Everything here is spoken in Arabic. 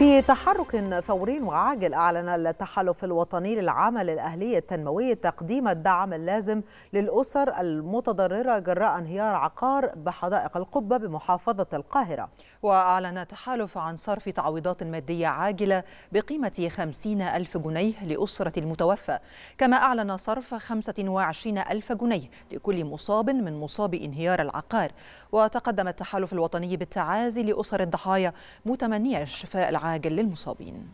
في تحرك فوري وعاجل أعلن التحالف الوطني للعمل الأهلي التنموي تقديم الدعم اللازم للأسر المتضررة جراء انهيار عقار بحدائق القبة بمحافظة القاهرة وأعلن التحالف عن صرف تعويضات مادية عاجلة بقيمة 50 ألف جنيه لأسرة المتوفى كما أعلن صرف 25 ألف جنيه لكل مصاب من مصابي انهيار العقار وتقدم التحالف الوطني بالتعازي لأسر الضحايا متمنيا الشفاء العام عاجل للمصابين